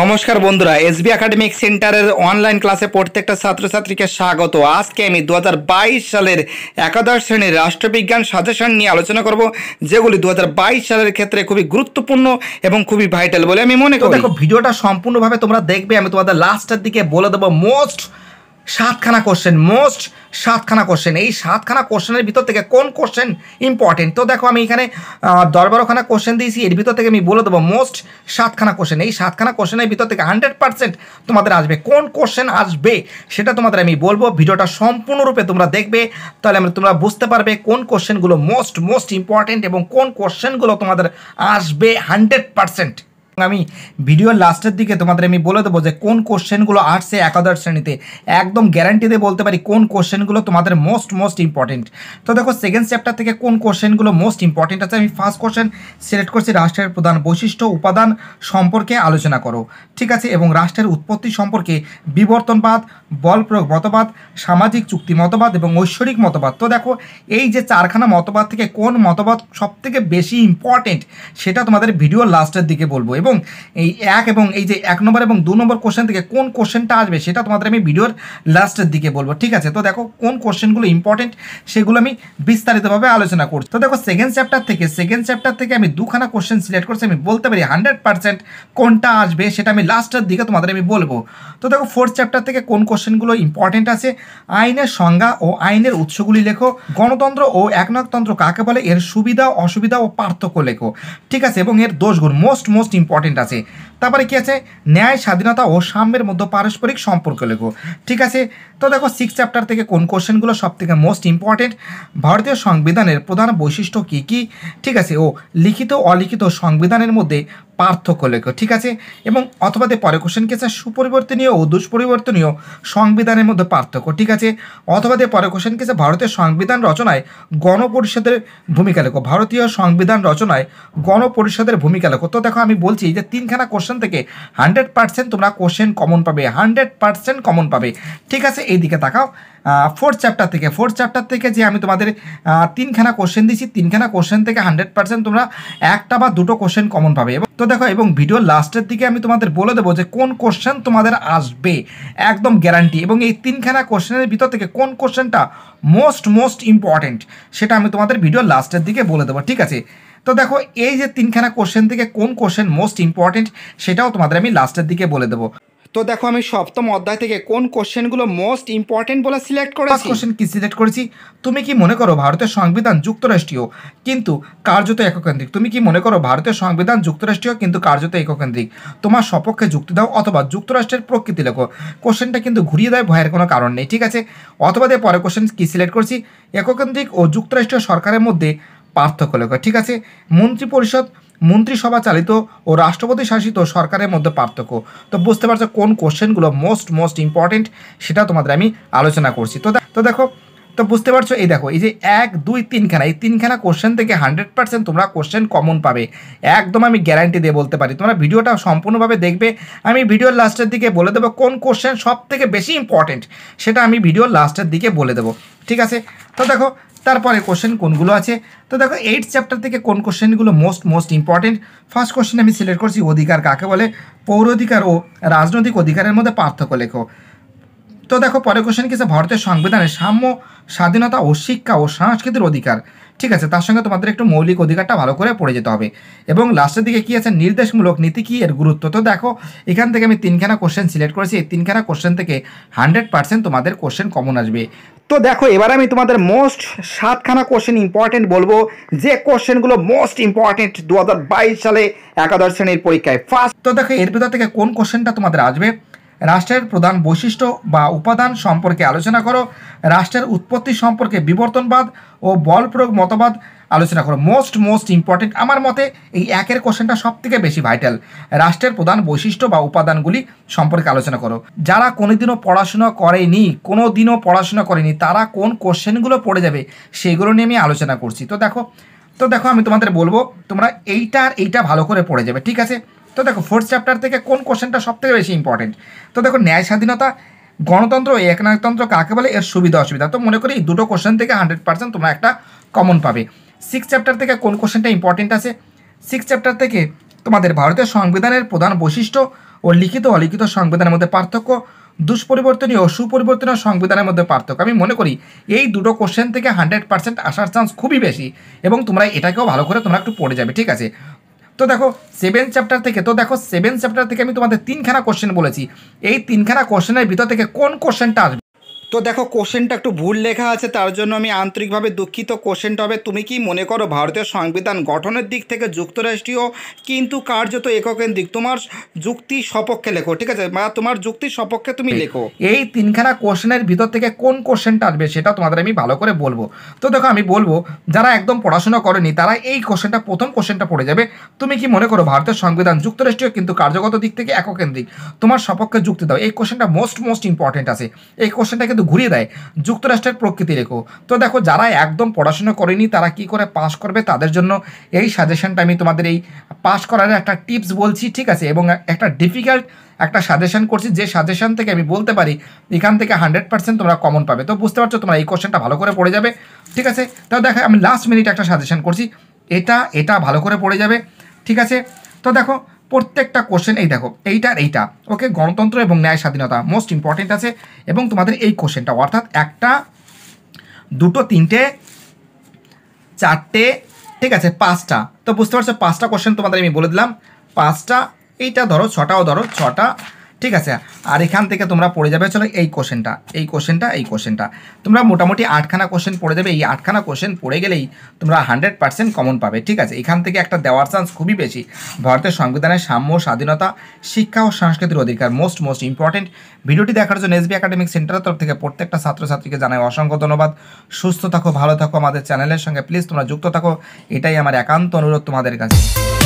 নমস্কার বন্ধুরা SB academic সেন্টারের অনলাইন ক্লাসে প্রত্যেকটা ছাত্রছাত্রীকে স্বাগত আজকে আমি দু সালের একাদশ শ্রেণীর রাষ্ট্রবিজ্ঞান সাজেশন নিয়ে আলোচনা করব যেগুলি দু সালের ক্ষেত্রে খুবই গুরুত্বপূর্ণ এবং খুবই ভাইটাল বলে আমি মনে করি দেখো ভিডিওটা সম্পূর্ণভাবে তোমরা দেখবে আমি তোমাদের লাস্টের দিকে বলে দেবো মোস্ট সাতখানা কোশ্চেন মোস্ট সাতখানা কোশ্চেন এই সাতখানা কোশ্চেনের ভিতর থেকে কোন কোশ্চেন ইম্পর্টেন্ট তো দেখো আমি এখানে দশ বারোখানা কোশ্চেন দিয়েছি এর ভিতর থেকে আমি বলে দেবো মোস্ট সাতখানা কোশ্চেন এই সাতখানা কোশ্চেনের ভিতর থেকে হান্ড্রেড পার্সেন্ট তোমাদের আসবে কোন কোশ্চেন আসবে সেটা তোমাদের আমি বলবো ভিডিওটা সম্পূর্ণরূপে তোমরা দেখবে তাহলে আমরা তোমরা বুঝতে পারবে কোন কোশ্চেনগুলো মোস্ট মোস্ট ইম্পর্টেন্ট এবং কোন কোশ্চেনগুলো তোমাদের আসবে হান্ড্রেড পার্সেন্ট আমি ভিডিওর লাস্টের দিকে তোমাদের আমি বলে দেবো যে কোন কোশ্চেনগুলো আসছে একাদশ শ্রেণীতে একদম গ্যারান্টিতে বলতে পারি কোন কোশ্চেনগুলো তোমাদের মোস্ট মোস্ট ইম্পর্টেন্ট তো দেখো সেকেন্ড চ্যাপ্টার থেকে কোন কোশ্চেনগুলো মোস্ট ইম্পর্টেন্ট আছে আমি ফার্স্ট কোশ্চেন সিলেক্ট করছি রাষ্ট্রের প্রধান বৈশিষ্ট্য উপাদান সম্পর্কে আলোচনা করো ঠিক আছে এবং রাষ্ট্রের উৎপত্তি সম্পর্কে বিবর্তনবাদ বল প্রয়োগ মতবাদ সামাজিক চুক্তি মতবাদ এবং ঐশ্বরিক মতবাদ তো দেখো এই যে চারখানা মতবাদ থেকে কোন মতবাদ সবথেকে বেশি ইম্পর্টেন্ট সেটা তোমাদের ভিডিও লাস্টের দিকে বলবো এবং এই এক এবং এই যে এক নম্বর এবং দু নম্বর কোশ্চেন থেকে কোন কোশ্চেনটা আসবে সেটা তোমাদের আমি ভিডিওর লাস্টের দিকে বলবো ঠিক আছে তো দেখো কোন কোশ্চেনগুলো ইম্পর্টেন্ট সেগুলো আমি বিস্তারিতভাবে আলোচনা করছি তো দেখো সেকেন্ড চ্যাপ্টার থেকে সেকেন্ড চ্যাপ্টার থেকে আমি দুখানা কোশ্চেন সিলেক্ট করছি আমি বলতে পারি হান্ড্রেড পার্সেন্ট কোনটা আসবে সেটা আমি লাস্টের দিকে তোমাদের আমি বলবো তো দেখো ফোর্থ চ্যাপ্টার থেকে কোন কোশ্চেনগুলো ইম্পর্টেন্ট আছে আইনের সংজ্ঞা ও আইনের উৎসগুলি লেখো গণতন্ত্র ও একনাকতন্ত্র কাকে বলে এর সুবিধা অসুবিধা ও পার্থক্য লেখো ঠিক আছে এবং এর দোষগুণ মোস্ট মোস্ট ইম্পর্টেন্ট ইম্পর্টেন্ট আছে তারপরে কি আছে ন্যায় স্বাধীনতা ও সাম্যের মধ্যে পারস্পরিক সম্পর্ক লেখো ঠিক আছে তো দেখো সিক্স চ্যাপ্টার থেকে কোন কোশ্চেনগুলো সব থেকে মোস্ট ইম্পর্টেন্ট ভারতীয় সংবিধানের প্রধান বৈশিষ্ট্য কী কী ঠিক আছে ও লিখিত অলিখিত সংবিধানের মধ্যে পার্থক্য লেখো ঠিক আছে এবং অথবা পরে কোশ্চেন কেছে সুপরিবর্তনীয় ও দুষ্পরিবর্তনীয় সংবিধানের মধ্যে পার্থক্য ঠিক আছে অথবা পরে কোশ্চেন আছে ভারতের সংবিধান রচনায় গণপরিষদের ভূমিকা লেখো ভারতীয় সংবিধান রচনায় গণপরিষদের ভূমিকা লেখো তো দেখো আমি বলছি বলছি যে তিনখানা কোশ্চেন থেকে হান্ড্রেড পার্সেন্ট তোমরা কোশ্চেন কমন পাবে হান্ড্রেড পার্সেন্ট কমন পাবে ঠিক আছে এই দিকে তাকাও ফোর্থ চ্যাপ্টার থেকে ফোর্থ চ্যাপ্টার থেকে যে আমি তোমাদের তিনখানা কোশ্চেন দিচ্ছি তিনখানা কোশ্চেন থেকে হান্ড্রেড পার্সেন্ট তোমরা একটা বা দুটো কোশ্চেন কমন পাবে এবং তো দেখো এবং ভিডিও লাস্টের দিকে আমি তোমাদের বলে দেবো যে কোন কোশ্চেন তোমাদের আসবে একদম গ্যারান্টি এবং এই তিনখানা কোশ্চেনের ভিতর থেকে কোন কোশ্চেনটা মোস্ট মোস্ট ইম্পর্ট্যান্ট সেটা আমি তোমাদের ভিডিও লাস্টের দিকে বলে দেবো ঠিক আছে তো দেখো এই যে তিনখানা কোশ্চেন থেকে কোন কোশ্চেন মোস্ট ইম্পর্টেন্ট সেটাও তোমাদের আমি লাস্টের দিকে বলে দেবো তো দেখো আমি সপ্তম অধ্যায় থেকে কোন কোশ্চেনগুলো মোস্ট ইম্পর্টেন্ট বলে সিলেক্ট করে কোশ্চেন কি সিলেক্ট করেছি তুমি কি মনে করো ভারতের সংবিধান যুক্তরাষ্ট্রীয় কিন্তু কার্যত এককেন্দ্রিক তুমি কি মনে করো ভারতের সংবিধান যুক্তরাষ্ট্রীয় কিন্তু কার্যত এককেন্দ্রিক তোমার সপক্ষে যুক্তি দাও অথবা যুক্তরাষ্ট্রের প্রকৃতি লেখো কোশ্চেনটা কিন্তু ঘুরিয়ে দেয় ভয়ের কোনো কারণ নেই ঠিক আছে অথবা দিয়ে পরে কোশ্চেন কি সিলেক্ট করছি এককেন্দ্রিক ও যুক্তরাষ্ট্রীয় সরকারের মধ্যে পার্থক্য লেখা ঠিক আছে মন্ত্রিপরিষদ মন্ত্রিসভা চালিত ও রাষ্ট্রপতি শাসিত সরকারের মধ্যে পার্থক্য তো বুঝতে পারছো কোন কোশ্চেনগুলো মোস্ট মোস্ট ইম্পর্টেন্ট সেটা তোমাদের আমি আলোচনা করছি তো তো দেখো তো বুঝতে পারছো এই দেখো এই যে এক দুই তিনখানা এই তিনখানা কোশ্চেন থেকে হান্ড্রেড পার্সেন্ট তোমরা কোশ্চেন কমন পাবে একদম আমি গ্যারান্টি দিয়ে বলতে পারি তোমরা ভিডিওটা সম্পূর্ণভাবে দেখবে আমি ভিডিওর লাস্টের দিকে বলে দেবো কোন কোশ্চেন সব থেকে বেশি ইম্পর্টেন্ট সেটা আমি ভিডিওর লাস্টের দিকে বলে দেবো ঠিক আছে তো দেখো তারপরে কোশ্চেন কোনগুলো আছে তো দেখো এইট চ্যাপ্টার থেকে কোন কোশ্চেনগুলো most most important first question আমি সিলেক্ট করছি অধিকার কাকে বলে পৌর অধিকার ও রাজনৈতিক অধিকারের মধ্যে পার্থক্য লেখো তো দেখো পরে কোশ্চেন কি ভারতের সংবিধানে সাম্য স্বাধীনতা ও শিক্ষা ও সাংস্কৃতিক অধিকার ঠিক আছে তার সঙ্গে তোমাদের একটু মৌলিক অধিকারটা ভালো করে পড়ে যেতে হবে এবং লাস্টের দিকে কী আছে নির্দেশমূলক নীতি কি এর গুরুত্ব তো দেখো এখান থেকে আমি তিনখানা কোশ্চেন সিলেক্ট করেছি এই তিনখানা কোশ্চেন থেকে হান্ড্রেড পার্সেন্ট তোমাদের কোশ্চেন কমন আসবে তো দেখো এবার আমি তোমাদের মোস্ট সাতখানা কোশ্চেন ইম্পর্টেন্ট বলবো যে কোশ্চেনগুলো মোস্ট ইম্পর্টেন্ট দু সালে একাদশ শ্রেণীর পরীক্ষায় ফার্স্ট তো দেখো এর ভিতর থেকে কোন কোশ্চেনটা তোমাদের আসবে রাষ্ট্রের প্রধান বৈশিষ্ট্য বা উপাদান সম্পর্কে আলোচনা করো রাষ্ট্রের উৎপত্তি সম্পর্কে বিবর্তনবাদ ও বল প্রয়োগ মতবাদ আলোচনা করো মোস্ট মোস্ট ইম্পর্টেন্ট আমার মতে এই একের কোশ্চেনটা সব থেকে বেশি ভাইটাল রাষ্ট্রের প্রধান বৈশিষ্ট্য বা উপাদানগুলি সম্পর্কে আলোচনা করো যারা কোনোদিনও পড়াশোনা করেনি কোনো দিনও পড়াশোনা করেনি তারা কোন কোশ্চেনগুলো পড়ে যাবে সেগুলো নিয়ে আমি আলোচনা করছি তো দেখো তো দেখো আমি তোমাদের বলবো তোমরা এইটা আর এইটা ভালো করে পড়ে যাবে ঠিক আছে তো দেখো ফোর্থ চ্যাপ্টার থেকে কোন কোশ্চেনটা থেকে বেশি ইম্পর্টেন্ট তো দেখো ন্যায় স্বাধীনতা গণতন্ত্র ও একনায়কতন্ত্র কাকে বলে এর সুবিধা অসুবিধা তো মনে করি দুটো কোশ্চেন থেকে হান্ড্রেড পার্সেন্ট তোমরা একটা কমন পাবে সিক্স চ্যাপ্টার থেকে কোন কোশ্চেনটা ইম্পর্টেন্ট আছে সিক্স চ্যাপ্টার থেকে তোমাদের ভারতের সংবিধানের প্রধান বৈশিষ্ট্য ও লিখিত অলিখিত সংবিধানের মধ্যে পার্থক্য দুষ্পরিবর্তনীয় ও সুপরিবর্তনীয় সংবিধানের মধ্যে পার্থক্য আমি মনে করি এই দুটো কোশ্চেন থেকে হান্ড্রেড পার্সেন্ট আসার চান্স খুবই বেশি এবং তোমরা এটাকেও ভালো করে তোমরা একটু পড়ে যাবে ঠিক আছে তো দেখো সেভেন চ্যাপ্টার থেকে তো দেখো সেভেন চ্যাপ্টার থেকে আমি তোমাদের তিনখানা কোশ্চেন বলেছি এই তিনখানা কোশ্চেনের ভিতর থেকে কোন কোশ্চেনটা আসবে তো দেখো কোশ্চেনটা একটু ভুল লেখা আছে তার জন্য আমি আন্তরিকভাবে দুঃখিত কোশ্চেনটা হবে তুমি কি মনে করো ভারতীয় সংবিধান গঠনের দিক থেকে যুক্তরাষ্ট্রীয় কিন্তু কার্যত এককেন্দ্রিক তোমার যুক্তি সপক্ষে লেখো ঠিক আছে বা তোমার যুক্তির সপক্ষে তুমি লেখো এই তিনখানা কোশ্চেনের ভিতর থেকে কোন কোশ্চেনটা আসবে সেটা তোমাদের আমি ভালো করে বলবো তো দেখো আমি বলবো যারা একদম পড়াশোনা করেনি তারা এই কোশ্চেনটা প্রথম কোশ্চেনটা পড়ে যাবে তুমি কি মনে করো ভারতের সংবিধান যুক্তরাষ্ট্রীয় কিন্তু কার্যগত দিক থেকে এককেন্দ্রিক তোমার সপক্ষে যুক্তি দাও এই কোশ্চেনটা মোস্ট মোস্ট ইম্পর্টেন্ট আছে এই কোশ্চেনটাকে কিন্তু ঘুরিয়ে দেয় যুক্তরাষ্ট্রের প্রকৃতি রেখো তো দেখো যারা একদম পড়াশোনা করেনি তারা কি করে পাস করবে তাদের জন্য এই সাজেশনটা আমি তোমাদের এই পাস করার একটা টিপস বলছি ঠিক আছে এবং একটা ডিফিকাল্ট একটা সাজেশন করছি যে সাজেশন থেকে আমি বলতে পারি এখান থেকে হান্ড্রেড পার্সেন্ট তোমরা কমন পাবে তো বুঝতে পারছো তোমরা এই কোশ্চেনটা ভালো করে পড়ে যাবে ঠিক আছে তাও দেখো আমি লাস্ট মিনিট একটা সাজেশন করছি এটা এটা ভালো করে পড়ে যাবে ঠিক আছে তো দেখো প্রত্যেকটা কোশ্চেন এই দেখো এইটা আর এইটা ওকে গণতন্ত্র এবং ন্যায় স্বাধীনতা মোস্ট ইম্পর্টেন্ট আছে এবং তোমাদের এই কোশ্চেনটা অর্থাৎ একটা দুটো তিনটে চারটে ঠিক আছে পাঁচটা তো বুঝতে পারছো পাঁচটা কোশ্চেন তোমাদের আমি বলে দিলাম পাঁচটা এইটা ধরো ছটাও ধরো ছটা ঠিক আছে আর এখান থেকে তোমরা পড়ে যাবে চলো এই কোশ্চেনটা এই কোশ্চেনটা এই কোশ্চেনটা তোমরা মোটামুটি আটখানা কোশ্চেন পড়ে যাবে এই আটখানা কোশ্চেন পড়ে গেলেই তোমরা হান্ড্রেড পার্সেন্ট কমন পাবে ঠিক আছে এখান থেকে একটা দেওয়ার চান্স খুবই বেশি ভারতের সংবিধানের সাম্য স্বাধীনতা শিক্ষা ও সাংস্কৃতিক অধিকার মোস্ট মোস্ট ইম্পর্টেন্ট ভিডিওটি দেখার জন্য এসবি একাডেমিক সেন্টারের তরফ থেকে প্রত্যেকটা ছাত্রছাত্রীকে জানাই অসংখ্য ধন্যবাদ সুস্থ থাকো ভালো থাকো আমাদের চ্যানেলের সঙ্গে প্লিজ তোমরা যুক্ত থাকো এটাই আমার একান্ত অনুরোধ তোমাদের কাছে